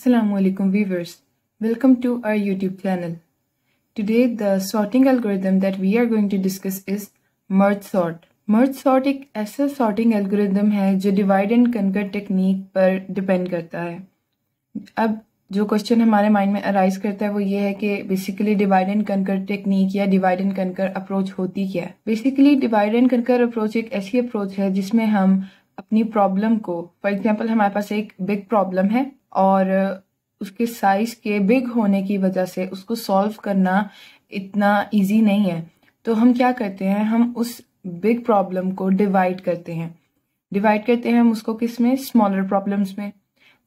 Assalamualaikum viewers. Welcome to our YouTube channel. Today the sorting algorithm that we are going to discuss is merge sort. Merge sort एक ऐसा sorting algorithm है जो divide and conquer technique पर depend करता है अब जो question हमारे माइंड में अराइज करता है वो ये है कि basically divide and conquer technique या डिवाइड एंड कंकर अप्रोच होती क्या है basically divide and conquer approach एक ऐसी अप्रोच है जिसमें हम अपनी प्रॉब्लम को फॉर एग्जाम्पल हमारे पास एक बिग प्रॉब्लम है और उसके साइज के बिग होने की वजह से उसको सॉल्व करना इतना इजी नहीं है तो हम क्या करते हैं हम उस बिग प्रॉब्लम को डिवाइड करते हैं डिवाइड करते हैं हम उसको किस में स्मॉलर प्रॉब्लम्स में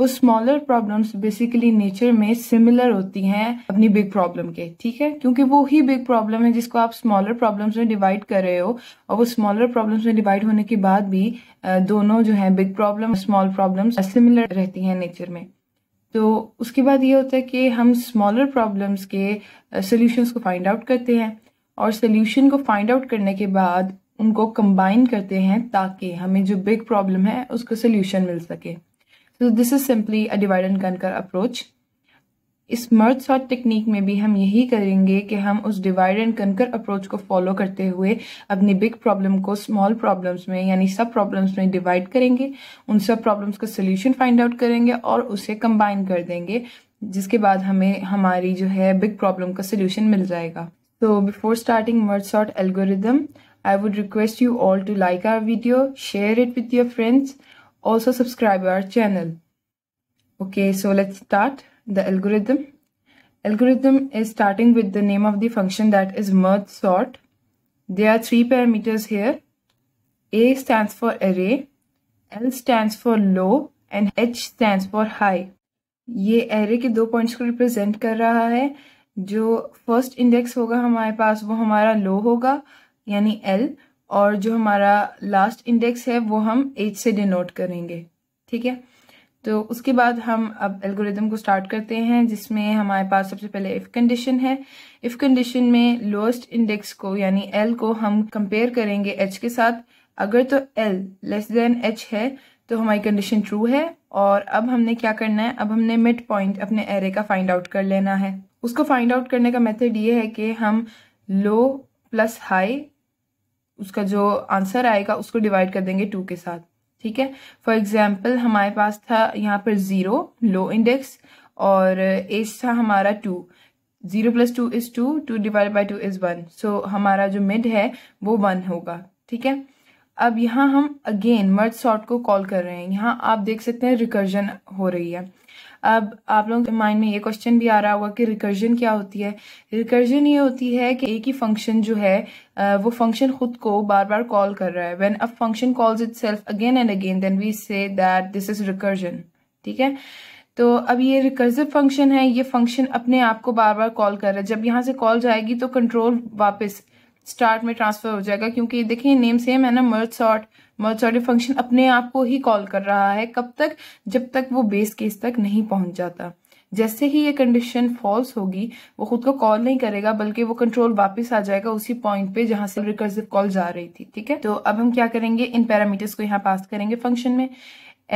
वो स्मॉलर प्रॉब्लम्स बेसिकली नेचर में सिमिलर होती हैं अपनी बिग प्रॉब्लम के ठीक है क्योंकि वो ही बिग प्रॉब्लम है जिसको आप स्मॉलर प्रॉब्लम्स में डिवाइड कर रहे हो और वो स्मॉलर प्रॉब्लम्स में डिवाइड होने के बाद भी दोनों जो है big problem small problems similar रहती हैं नेचर में तो उसके बाद ये होता है कि हम स्मॉलर प्रॉब्लम्स के सोल्यूशंस को फाइंड आउट करते हैं और सोल्यूशन को फाइंड आउट करने के बाद उनको कंबाइन करते हैं ताकि हमें जो बिग प्रॉब्लम है उसका सोल्यूशन मिल सके तो this is simply a divide and conquer approach इस मर्थ सॉट टेक्निक में भी हम यही करेंगे कि हम उस डिवाइड एंड कनकर अप्रोच को फॉलो करते हुए अपनी बिग प्रॉब्लम को स्मॉल प्रॉब्लम्स में यानी सब प्रॉब्लम्स में डिवाइड करेंगे उन सब प्रॉब्लम्स का सोल्यूशन फाइंड आउट करेंगे और उसे कंबाइन कर देंगे जिसके बाद हमें हमारी जो है बिग प्रॉब्लम का सोल्यूशन मिल जाएगा तो before starting merge sort algorithm I would request you all to like our video share it with your friends also subscribe our channel okay so let's start the algorithm algorithm is starting with the name of the function that is merge sort there are three parameters here a stands for array l stands for low and h stands for high ye array ke do points ko represent kar raha hai jo first index hoga hamare paas wo hamara low hoga yani l और जो हमारा last index है वो हम as से denote करेंगे ठीक है तो उसके बाद हम अब एल्गोरिदम को स्टार्ट करते हैं जिसमें हमारे पास सबसे पहले इफ़ कंडीशन है इफ़ कंडीशन में लोएस्ट इंडेक्स को यानी एल को हम कंपेयर करेंगे एच के साथ अगर तो एल लेस देन एच है तो हमारी कंडीशन ट्रू है और अब हमने क्या करना है अब हमने मिड पॉइंट अपने एरे का फाइंड आउट कर लेना है उसको फाइंड आउट करने का मेथड ये है कि हम लो प्लस हाई उसका जो आंसर आएगा उसको डिवाइड कर देंगे टू के साथ ठीक है फॉर एग्जाम्पल हमारे पास था यहाँ पर ज़ीरो लो इंडेक्स और एज था हमारा two zero plus two is two two divide by two is one so हमारा जो मिड है वो वन होगा ठीक है अब यहाँ हम अगेन मर्ज सॉर्ट को कॉल कर रहे हैं यहाँ आप देख सकते हैं रिकर्जन हो रही है अब आप लोगों के माइंड में ये क्वेश्चन भी आ रहा होगा कि रिकर्जन क्या होती है रिकर्जन ये होती है कि एक ही फंक्शन जो है वो फंक्शन खुद को बार बार कॉल कर रहा है when a function calls itself again and again then we say that this is recursion ठीक है तो अब ये रिकर्सिव फंक्शन है ये फंक्शन अपने आप को बार बार कॉल कर रहा है जब यहां से कॉल जाएगी तो कंट्रोल वापस स्टार्ट में ट्रांसफर हो जाएगा क्योंकि देखिए नेम सेम है ना merge sort merge sorting function अपने आप को ही कॉल कर रहा है कब तक जब तक वो बेस केस तक नहीं पहुंच जाता जैसे ही ये कंडीशन फॉल्स होगी वो खुद को कॉल नहीं करेगा बल्कि वो कंट्रोल वापस आ जाएगा उसी पॉइंट पे जहां से रिकर्सिव कॉल जा रही थी ठीक है तो अब हम क्या करेंगे इन पैरामीटर्स को यहाँ पास करेंगे फंक्शन में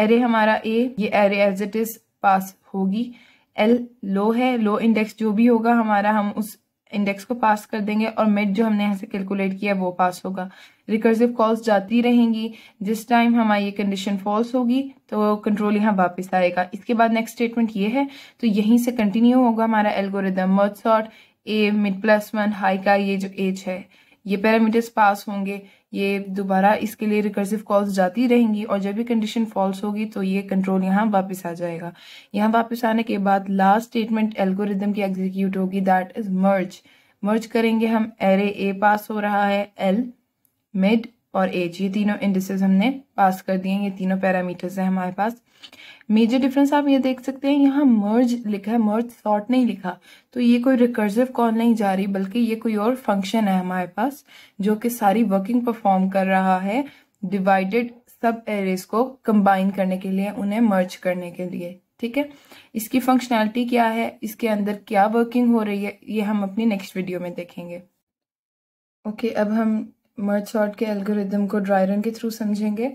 एरे हमारा ए ये array as it is pass होगी एल लो है लो इंडेक्स जो भी होगा हमारा हम उस इंडेक्स को पास कर देंगे और मिड जो हमने यहाँ से कैलकुलेट किया वो पास होगा रिकर्सिव कॉल्स जाती रहेंगी जिस टाइम हमारी ये कंडीशन फॉल्स होगी तो कंट्रोल यहाँ वापस आएगा इसके बाद नेक्स्ट स्टेटमेंट ये है तो यहीं से कंटिन्यू होगा हमारा algorithm merge sort A mid plus one high का ये जो एज है ये पैरामीटर्स पास होंगे ये दोबारा इसके लिए रिकर्सिव कॉल्स जाती रहेंगी और जब भी कंडीशन फॉल्स होगी तो ये कंट्रोल यहाँ वापस आ जाएगा यहाँ वापस आने के बाद लास्ट स्टेटमेंट एल्गोरिदम की एग्जीक्यूट होगी दैट इज मर्ज मर्ज करेंगे हम एरे ए पास हो रहा है एल मिड और एज ये तीनों इंडिसेस हमने पास कर दिए ये तीनों पैरामीटर्स हैं हमारे पास मेजर डिफरेंस आप ये देख सकते हैं यहाँ मर्ज लिखा है मर्ज सॉर्ट नहीं लिखा तो ये कोई रिकर्सिव कॉल नहीं जा रही बल्कि ये कोई और फंक्शन है हमारे पास जो कि सारी वर्किंग परफॉर्म कर रहा है डिवाइडेड सब एरेज को कंबाइन करने के लिए उन्हें मर्ज करने के लिए ठीक है इसकी फंक्शनैलिटी क्या है इसके अंदर क्या वर्किंग हो रही है ये हम अपनी नेक्स्ट वीडियो में देखेंगे ओके okay, अब हम मर्ज सॉर्ट के एल्गोरिदम को ड्राई रन के थ्रू समझेंगे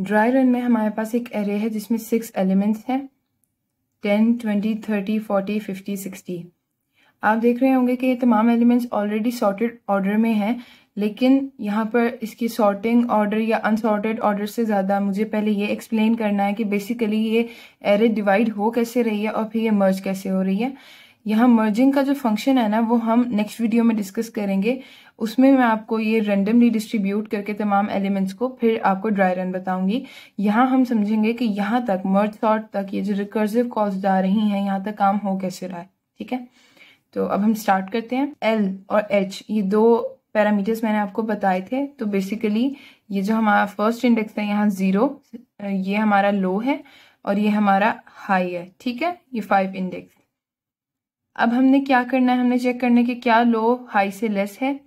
ड्राई रन में हमारे पास एक एरे है जिसमें सिक्स एलिमेंट्स हैं ten twenty thirty forty fifty sixty आप देख रहे होंगे कि ये तमाम एलिमेंट्स ऑलरेडी सॉर्टेड ऑर्डर में हैं लेकिन यहाँ पर इसकी सॉर्टिंग ऑर्डर या अनसॉर्टेड ऑर्डर से ज़्यादा मुझे पहले ये एक्सप्लेन करना है कि बेसिकली ये एरे डिवाइड हो कैसे रही है और फिर ये मर्ज कैसे हो रही है यहाँ मर्जिंग का जो फंक्शन है ना वो हम नेक्स्ट वीडियो में डिस्कस करेंगे उसमें मैं आपको ये रेंडमली डिस्ट्रीब्यूट करके तमाम एलिमेंट्स को फिर आपको ड्राई रन बताऊंगी यहाँ हम समझेंगे कि यहाँ तक मर्ज सॉर्ट तक ये जो रिकर्सिव कॉज जा रही हैं यहाँ तक काम हो कैसे रहा है ठीक है तो अब हम स्टार्ट करते हैं एल और एच ये दो पैरामीटर्स मैंने आपको बताए थे तो बेसिकली ये जो हमारा फर्स्ट इंडेक्स है यहाँ ज़ीरो ये हमारा लो है और ये हमारा हाई है ठीक है ये फाइव इंडेक्स अब हमने क्या करना है हमने चेक करना है कि क्या लो हाई से लेस है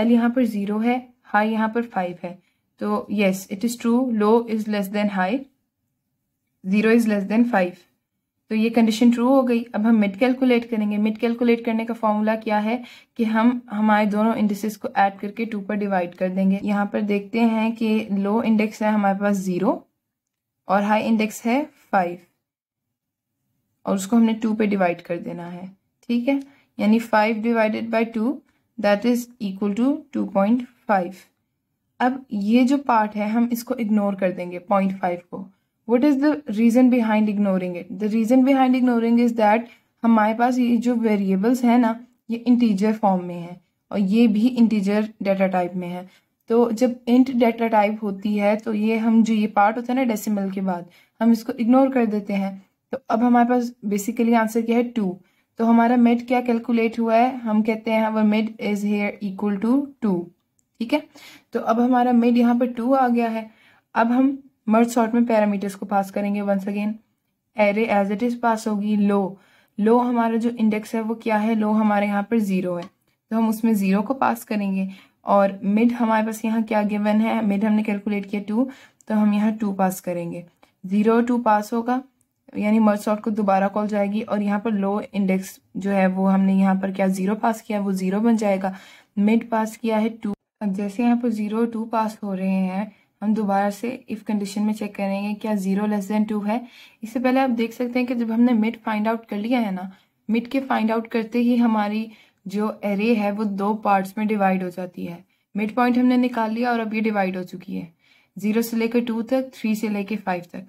एल यहाँ पर ज़ीरो है हाई यहाँ पर फाइव है तो yes it is true low is less than high zero is less than five तो ये कंडीशन ट्रू हो गई अब हम मिड कैलकुलेट करेंगे मिड कैलकुलेट करने का फॉर्मूला क्या है कि हम हमारे दोनों इंडेसेस को ऐड करके टू पर डिवाइड कर देंगे यहाँ पर देखते हैं कि लो इंडेक्स है हमारे पास ज़ीरो और हाई इंडेक्स है फाइव और उसको हमने टू पे डिवाइड कर देना है ठीक है यानी five divided by two that is equal to two point five अब ये जो पार्ट है हम इसको इग्नोर कर देंगे पॉइंट फाइव को what is the reason behind ignoring it the reason behind ignoring is that हमारे पास ये जो वेरिएबल्स हैं ना ये इंटीजर फॉर्म में है और ये भी इंटीजर डेटा टाइप में है तो जब इंट डेटा टाइप होती है तो ये हम जो ये पार्ट होता है ना डेसिमल के बाद हम इसको इग्नोर कर देते हैं तो अब हमारे पास बेसिकली आंसर क्या है टू तो हमारा मिड क्या कैलकुलेट हुआ है हम कहते हैं our mid is here equal to two ठीक है तो अब हमारा मिड यहाँ पर टू आ गया है अब हम मर्ज सॉर्ट में पैरामीटर्स को पास करेंगे once again array as it is pass होगी लो लो हमारा जो इंडेक्स है वो क्या है लो हमारे यहाँ पर जीरो है तो हम उसमें जीरो को पास करेंगे और मिड हमारे पास यहाँ क्या गिवन है मिड हमने कैलकुलेट किया टू तो हम यहाँ टू पास करेंगे जीरो टू पास होगा यानी मर्ज सॉर्ट को दोबारा कॉल जाएगी और यहाँ पर लो इंडेक्स जो है वो हमने यहाँ पर क्या जीरो पास किया है वो जीरो बन जाएगा मिड पास किया है टू अब जैसे यहाँ पर जीरो टू पास हो रहे हैं हम दोबारा से इफ़ कंडीशन में चेक करेंगे क्या जीरो लेस देन टू है इससे पहले आप देख सकते हैं कि जब हमने मिड फाइंड आउट कर लिया है ना मिड के फाइंड आउट करते ही हमारी जो एरे है वो दो पार्ट्स में डिवाइड हो जाती है मिड पॉइंट हमने निकाल लिया और अब ये डिवाइड हो चुकी है जीरो से लेकर टू तक थ्री से लेकर फाइव तक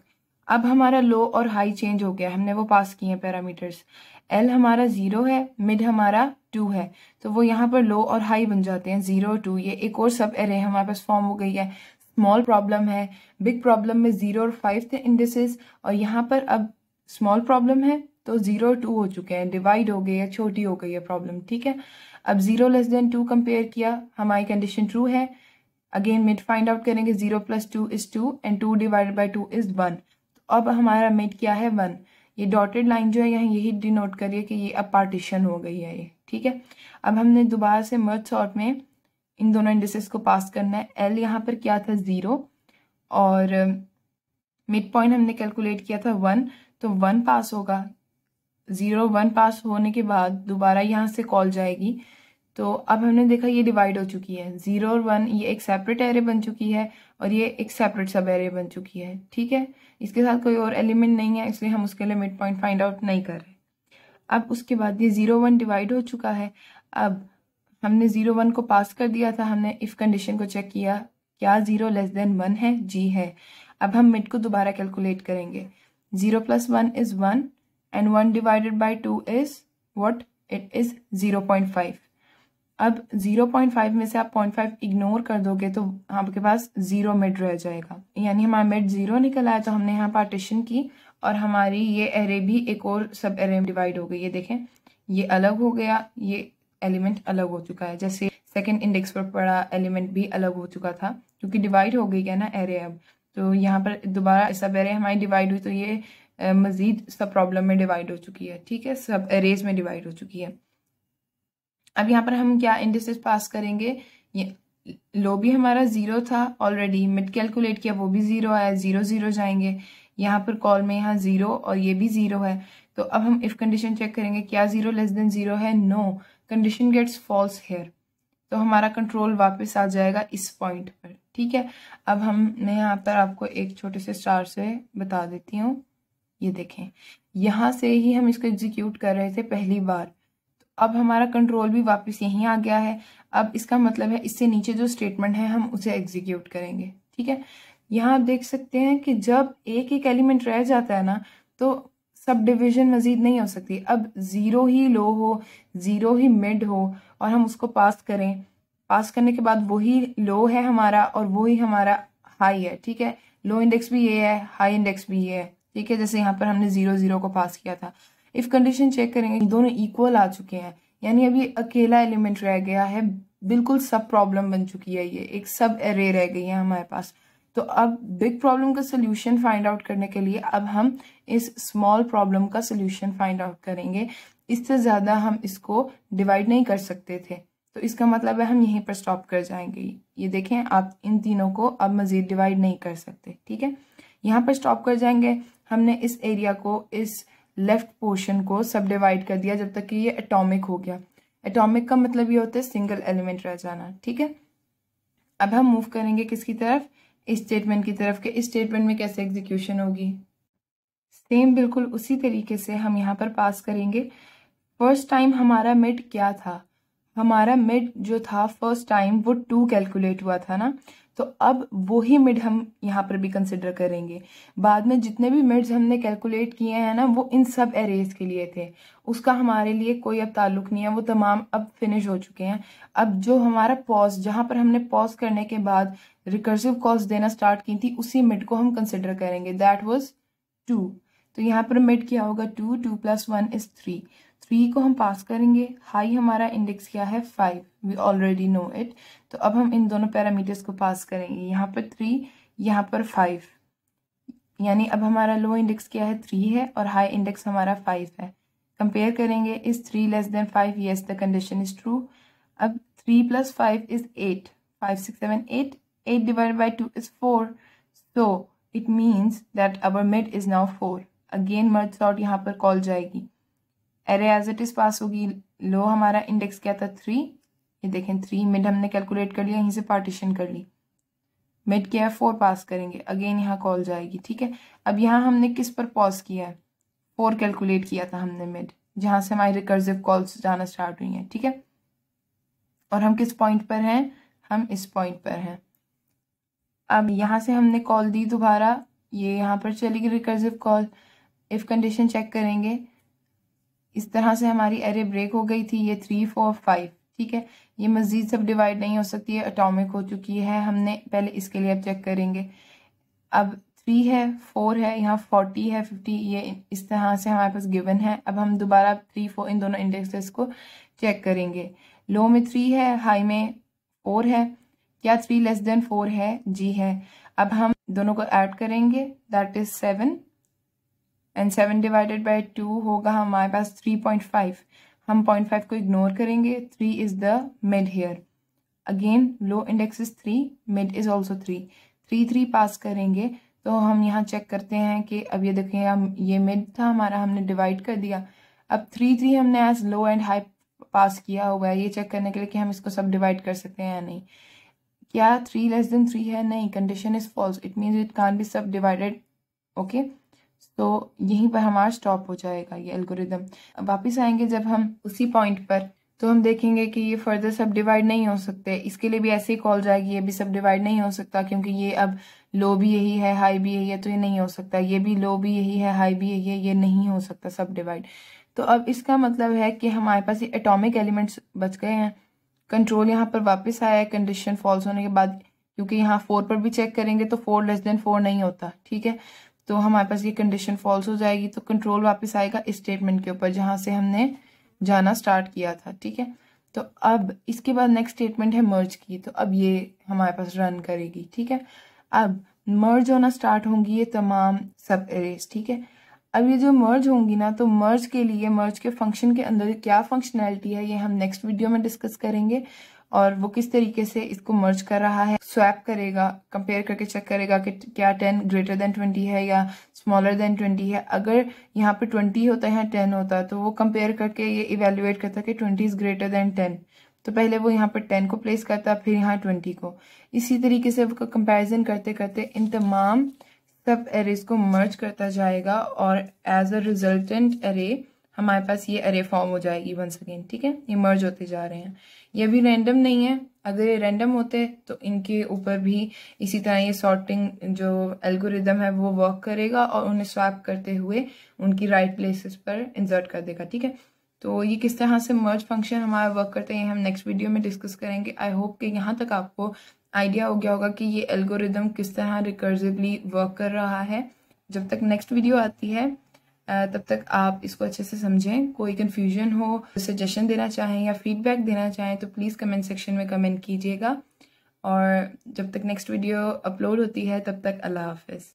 अब हमारा लो और हाई चेंज हो गया हमने वो पास किए हैं पैरामीटर्स एल हमारा ज़ीरो है मिड हमारा टू है तो वो यहाँ पर लो और हाई बन जाते हैं ज़ीरो टू ये एक और सब एरे हमारे पास फॉर्म हो गई है स्मॉल प्रॉब्लम है बिग प्रॉब्लम में ज़ीरो और फाइव थे इंडिसेस और यहाँ पर अब स्मॉल प्रॉब्लम है तो ज़ीरो और टू हो चुके हैं डिवाइड हो गई है छोटी हो गई है प्रॉब्लम ठीक है अब zero less than two compare किया हमारी कंडीशन ट्रू है अगेन मिड फाइंड आउट करेंगे zero plus two is two and two divided by two is one अब हमारा मिड क्या है वन ये डॉटेड लाइन जो है यहाँ यही डिनोट करिए कि ये अब पार्टीशन हो गई है ये ठीक है अब हमने दोबारा से मर्थ सॉर्ट में इन दोनों इंडिसेस को पास करना है एल यहाँ पर क्या था ज़ीरो और मिड um, पॉइंट हमने कैलकुलेट किया था वन तो वन पास होगा ज़ीरो वन पास होने के बाद दोबारा यहाँ से कॉल जाएगी तो अब हमने देखा ये डिवाइड हो चुकी है ज़ीरो और वन ये एक सेपरेट एरे बन चुकी है और ये एक सेपरेट सब एरे बन चुकी है ठीक है इसके साथ कोई और एलिमेंट नहीं है इसलिए हम उसके लिए मिड पॉइंट फाइंड आउट नहीं कर रहे अब उसके बाद ये ज़ीरो वन डिवाइड हो चुका है अब हमने ज़ीरो वन को पास कर दिया था हमने इफ़ कंडीशन को चेक किया क्या ज़ीरो लेस देन वन है जी है अब हम मिड को दोबारा कैलकुलेट करेंगे zero plus one is one and one divided by two is what it is zero point five अब 0.5 में से आप 0.5 इग्नोर कर दोगे तो आपके पास जीरो मिड रह जाएगा यानी हमारा मिड जीरो निकल आया तो हमने यहाँ पार्टीशन की और हमारी ये एरे भी एक और सब एरे में डिवाइड हो गई ये देखें ये अलग हो गया ये एलिमेंट अलग हो चुका है जैसे सेकेंड इंडेक्स पर पड़ा एलिमेंट भी अलग हो चुका था क्योंकि डिवाइड हो गई है ना एरे अब तो यहाँ पर दोबारा सब एरे हमारी डिवाइड हुई तो ये मज़ीद सब प्रॉब्लम में डिवाइड हो चुकी है ठीक है सब एरेज में डिवाइड हो चुकी है अब यहाँ पर हम क्या इंडिसेस पास करेंगे ये लो भी हमारा जीरो था ऑलरेडी मिड कैलकुलेट किया वो भी जीरो आया जीरो जीरो जाएंगे यहाँ पर कॉल में यहाँ जीरो और ये भी जीरो है तो अब हम इफ कंडीशन चेक करेंगे क्या जीरो लेस देन जीरो है no condition gets false here तो हमारा कंट्रोल वापस आ जाएगा इस पॉइंट पर ठीक है अब मैं यहाँ पर आपको एक छोटे से स्टार से बता देती हूँ ये देखें यहाँ से ही हम इसको एग्जीक्यूट कर रहे थे पहली बार अब हमारा कंट्रोल भी वापस यहीं आ गया है अब इसका मतलब है इससे नीचे जो स्टेटमेंट है हम उसे एग्जीक्यूट करेंगे ठीक है यहाँ आप देख सकते हैं कि जब एक एक एलिमेंट रह जाता है ना तो सब डिविजन मजीद नहीं हो सकती अब ज़ीरो ही लो हो ज़ीरो ही मिड हो और हम उसको पास करें पास करने के बाद वही लो है हमारा और वही हमारा हाई है ठीक है लो इंडेक्स भी ये है हाई इंडेक्स भी ये है ठीक है जैसे यहाँ पर हमने ज़ीरो ज़ीरो को पास किया था इफ कंडीशन चेक करेंगे दोनों इक्वल आ चुके हैं यानी अभी अकेला एलिमेंट रह गया है बिल्कुल सब प्रॉब्लम बन चुकी है ये एक सब एरे रह गई है हमारे पास तो अब बिग प्रॉब्लम का सोल्यूशन फाइंड आउट करने के लिए अब हम इस स्मॉल प्रॉब्लम का सोल्यूशन फाइंड आउट करेंगे इससे ज़्यादा हम इसको डिवाइड नहीं कर सकते थे तो इसका मतलब है हम यहीं पर स्टॉप कर जाएंगे ये देखें आप इन तीनों को अब मज़ीद डिवाइड नहीं कर सकते ठीक है यहाँ पर स्टॉप कर जाएंगे हमने इस एरिया को इस लेफ्ट पोर्शन को सब डिवाइड कर दिया जब तक कि ये एटॉमिक हो गया एटॉमिक का मतलब ये होता है सिंगल एलिमेंट रह जाना ठीक है अब हम मूव करेंगे किसकी तरफ इस स्टेटमेंट की तरफ के स्टेटमेंट में कैसे एग्जीक्यूशन होगी सेम बिल्कुल उसी तरीके से हम यहाँ पर पास करेंगे फर्स्ट टाइम हमारा मिड क्या था हमारा मिड जो था फर्स्ट टाइम वो टू कैलकुलेट हुआ था ना तो अब वो ही मिड हम यहाँ पर भी कंसिडर करेंगे बाद में जितने भी मिड्स हमने कैलकुलेट किए हैं ना वो इन सब एरेज के लिए थे उसका हमारे लिए कोई अब ताल्लुक नहीं है वो तमाम अब फिनिश हो चुके हैं अब जो हमारा पॉज जहाँ पर हमने पॉज करने के बाद रिकर्सिव कॉस्ट देना स्टार्ट की थी उसी मिड को हम कंसिडर करेंगे दैट वॉज टू तो यहाँ पर मिड क्या होगा two two plus one is three three को हम पास करेंगे हाई हमारा इंडेक्स क्या है five we already know it तो अब हम इन दोनों पैरामीटर्स को पास करेंगे यहाँ पर थ्री यहाँ पर फाइव यानी अब हमारा लो इंडेक्स क्या है थ्री है और हाई इंडेक्स हमारा फाइव है कंपेयर करेंगे is three less than five yes the condition is true अब three plus five is eight five six seven eight eight divide by two is four so it means that our mid is now four again merge sort यहाँ पर call जाएगी array as it is pass होगी low हमारा index क्या था three ये देखें three mid हमने कैलकुलेट कर लिया यहीं से पार्टीशन कर ली मिड क्या है फोर पास करेंगे अगेन यहाँ कॉल जाएगी ठीक है अब यहाँ हमने किस पर पॉज किया है फोर कैलकुलेट किया था हमने मिड जहाँ से हमारी रिकर्जिव कॉल्स जाना स्टार्ट हुई हैं ठीक है और हम किस पॉइंट पर हैं हम इस पॉइंट पर हैं अब यहाँ से हमने कॉल दी दोबारा ये यहाँ पर चलेगी recursive call if condition check करेंगे इस तरह से हमारी एरे ब्रेक हो गई थी ये थ्री फोर फाइव ठीक है ये मज़ीद सब डिवाइड नहीं हो सकती है अटोमिक हो चुकी है हमने पहले इसके लिए अब चेक करेंगे अब थ्री है फोर है यहाँ फोर्टी है फिफ्टी ये इस तरह से हमारे पास गिवन है अब हम दोबारा थ्री फोर इन दोनों इंडेक्सेस को चेक करेंगे लो में थ्री है हाई में फोर है क्या थ्री लेस देन फोर है जी है अब हम दोनों को ऐड करेंगे that is seven and seven divided by two होगा हमारे पास थ्री पॉइंट फाइव हम पॉइंट फाइव को इग्नोर करेंगे three is the mid here again low index is three mid is also three three three pass करेंगे तो हम यहाँ चेक करते हैं कि अब ये देखें हम ये मिड था हमारा हमने डिवाइड कर दिया अब थ्री थ्री हमने as low and high pass किया हुआ है ये चेक करने के लिए कि हम इसको सब डिवाइड कर सकते हैं या नहीं क्या थ्री लेस देन थ्री है नहीं condition is false it means it can't be subdivided okay तो यहीं पर हमारा स्टॉप हो जाएगा ये एल्गोरिदम वापस आएंगे जब हम उसी पॉइंट पर तो हम देखेंगे कि ये फर्दर सब डिवाइड नहीं हो सकते इसके लिए भी ऐसे ही कॉल जाएगी ये भी सब डिवाइड नहीं हो सकता क्योंकि ये अब लो भी यही है हाई भी यही है तो ये नहीं हो सकता ये भी लो भी यही है हाई भी यही है ये नहीं हो सकता सब डिवाइड तो अब इसका मतलब है कि हमारे पास ये एटॉमिक एलिमेंट्स बच गए हैं कंट्रोल यहाँ पर वापस आया है कंडीशन फॉल्स होने के बाद क्योंकि यहाँ फोर पर भी चेक करेंगे तो फोर लेस देन फोर नहीं होता ठीक है तो हमारे पास ये कंडीशन फॉल्स हो जाएगी तो कंट्रोल वापस आएगा इस स्टेटमेंट के ऊपर जहाँ से हमने जाना स्टार्ट किया था ठीक है तो अब इसके बाद नेक्स्ट स्टेटमेंट है मर्ज की तो अब ये हमारे पास रन करेगी ठीक है अब मर्ज होना स्टार्ट होंगी ये तमाम सब एरेज ठीक है अब ये जो मर्ज होंगी ना तो मर्ज के लिए मर्ज के फंक्शन के अंदर क्या फंक्शनैलिटी है ये हम नेक्स्ट वीडियो में डिस्कस करेंगे और वो किस तरीके से इसको मर्ज कर रहा है स्वैप करेगा कंपेयर करके चेक करेगा कि क्या टेन ग्रेटर देन ट्वेंटी है या स्मॉलर देन ट्वेंटी है अगर यहाँ पे ट्वेंटी होता है या टेन होता है तो वो कंपेयर करके ये इवेल्युएट करता है कि twenty is greater than ten तो पहले वो यहाँ पर टेन को प्लेस करता फिर यहाँ ट्वेंटी को इसी तरीके से वो कंपेरिजन करते करते इन तमाम सब एरेज को मर्ज करता जाएगा और एज अ रिजल्टेंट एरे हमारे पास ये अरे फॉर्म हो जाएगी वंस अगेन ठीक है ये मर्ज होते जा रहे हैं ये भी रैंडम नहीं है अगर ये रैंडम होते तो इनके ऊपर भी इसी तरह ये सॉर्टिंग जो एल्गोरिदम है वो वर्क करेगा और उन्हें स्वैप करते हुए उनकी राइट right प्लेसेस पर इंसर्ट कर देगा ठीक है तो ये किस तरह से मर्ज फंक्शन हमारा वर्क करते हैं हम नेक्स्ट वीडियो में डिस्कस करेंगे आई होप कि यहाँ तक आपको आइडिया हो गया होगा कि ये एल्गोरिदम किस तरह रिकर्जिवली वर्क कर रहा है जब तक नेक्स्ट वीडियो आती है तब तक आप इसको अच्छे से समझें कोई कन्फ्यूजन हो सजेशन देना चाहें या फीडबैक देना चाहें तो प्लीज़ कमेंट सेक्शन में कमेंट कीजिएगा और जब तक नेक्स्ट वीडियो अपलोड होती है तब तक अल्लाह हाफिज़